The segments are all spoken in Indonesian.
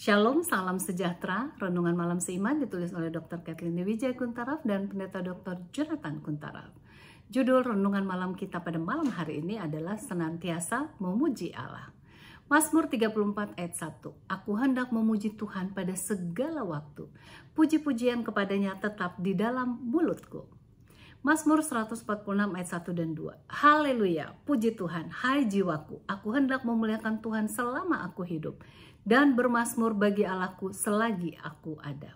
Shalom, salam sejahtera. Renungan Malam Seiman ditulis oleh Dr. Kathleen Wijaya Kuntaraf dan Pendeta Dr. Jonathan Kuntaraf. Judul renungan malam kita pada malam hari ini adalah Senantiasa Memuji Allah. Mazmur 34 ayat 1 Aku hendak memuji Tuhan pada segala waktu. Puji-pujian kepadanya tetap di dalam mulutku. Mazmur 146 ayat 1 dan 2 Haleluya, puji Tuhan, hai jiwaku, aku hendak memuliakan Tuhan selama aku hidup dan bermasmur bagi Allahku selagi aku ada.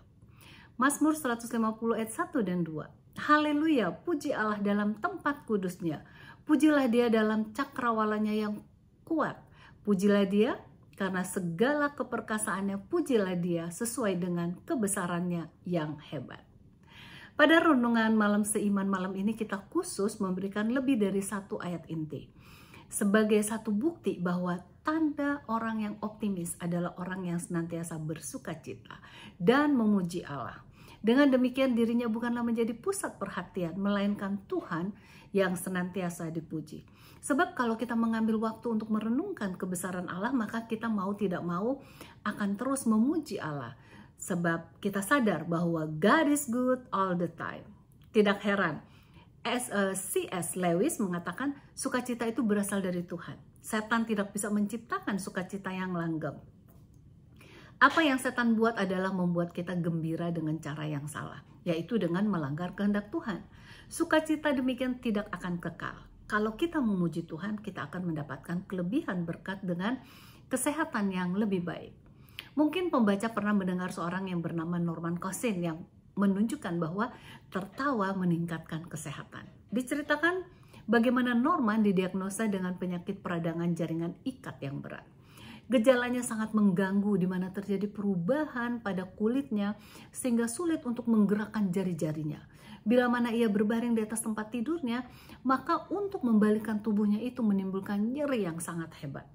Masmur 150 ayat 1 dan 2. Haleluya, puji Allah dalam tempat kudusnya. Pujilah dia dalam cakrawalanya yang kuat. Pujilah dia karena segala keperkasaannya pujilah dia sesuai dengan kebesarannya yang hebat. Pada renungan malam seiman malam ini kita khusus memberikan lebih dari satu ayat inti sebagai satu bukti bahwa tanda orang yang optimis adalah orang yang senantiasa bersuka cita dan memuji Allah. Dengan demikian dirinya bukanlah menjadi pusat perhatian, melainkan Tuhan yang senantiasa dipuji. Sebab kalau kita mengambil waktu untuk merenungkan kebesaran Allah, maka kita mau tidak mau akan terus memuji Allah. Sebab kita sadar bahwa God is good all the time. Tidak heran Eh, S, C.S. Lewis mengatakan sukacita itu berasal dari Tuhan. Setan tidak bisa menciptakan sukacita yang langgeng. Apa yang setan buat adalah membuat kita gembira dengan cara yang salah, yaitu dengan melanggar kehendak Tuhan. Sukacita demikian tidak akan kekal. Kalau kita memuji Tuhan, kita akan mendapatkan kelebihan berkat dengan kesehatan yang lebih baik. Mungkin pembaca pernah mendengar seorang yang bernama Norman Cousin yang menunjukkan bahwa tertawa meningkatkan kesehatan. Diceritakan bagaimana Norman didiagnosa dengan penyakit peradangan jaringan ikat yang berat. Gejalanya sangat mengganggu di mana terjadi perubahan pada kulitnya sehingga sulit untuk menggerakkan jari-jarinya. Bila mana ia berbaring di atas tempat tidurnya, maka untuk membalikkan tubuhnya itu menimbulkan nyeri yang sangat hebat.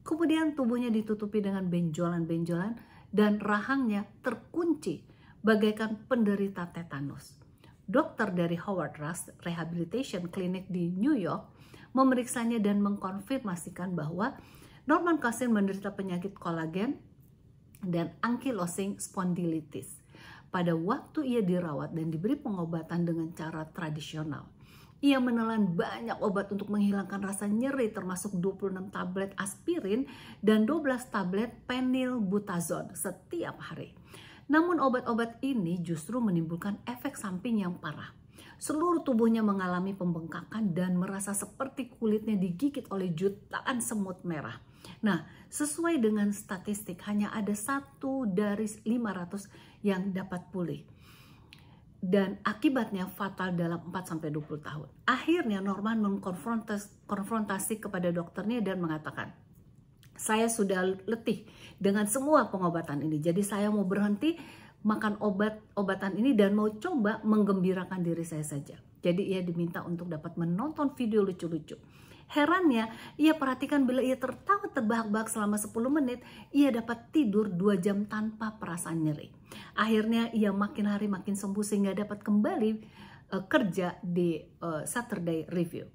Kemudian tubuhnya ditutupi dengan benjolan-benjolan dan rahangnya terkunci bagaikan penderita tetanus. Dokter dari Howard Rush Rehabilitation Clinic di New York memeriksanya dan mengkonfirmasikan bahwa Norman Cosin menderita penyakit kolagen dan ankylosing spondylitis. Pada waktu ia dirawat dan diberi pengobatan dengan cara tradisional, ia menelan banyak obat untuk menghilangkan rasa nyeri termasuk 26 tablet aspirin dan 12 tablet butazon setiap hari. Namun obat-obat ini justru menimbulkan efek samping yang parah. Seluruh tubuhnya mengalami pembengkakan dan merasa seperti kulitnya digigit oleh jutaan semut merah. Nah, sesuai dengan statistik hanya ada satu dari 500 yang dapat pulih dan akibatnya fatal dalam 4-20 tahun. Akhirnya Norman mengkonfrontasi kepada dokternya dan mengatakan, saya sudah letih dengan semua pengobatan ini. Jadi saya mau berhenti makan obat-obatan ini dan mau coba menggembirakan diri saya saja. Jadi ia diminta untuk dapat menonton video lucu-lucu. Herannya, ia perhatikan bila ia tertawa terbahak-bahak selama 10 menit, ia dapat tidur 2 jam tanpa perasaan nyeri. Akhirnya ia makin hari makin sembuh sehingga dapat kembali uh, kerja di uh, Saturday Review.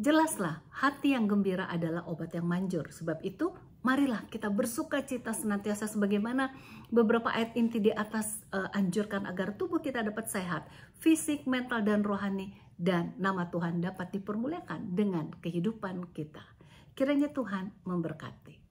Jelaslah, hati yang gembira adalah obat yang manjur. Sebab itu, marilah kita bersuka cita senantiasa sebagaimana beberapa ayat inti di atas uh, anjurkan agar tubuh kita dapat sehat, fisik, mental, dan rohani, dan nama Tuhan dapat dipermuliakan dengan kehidupan kita. Kiranya Tuhan memberkati.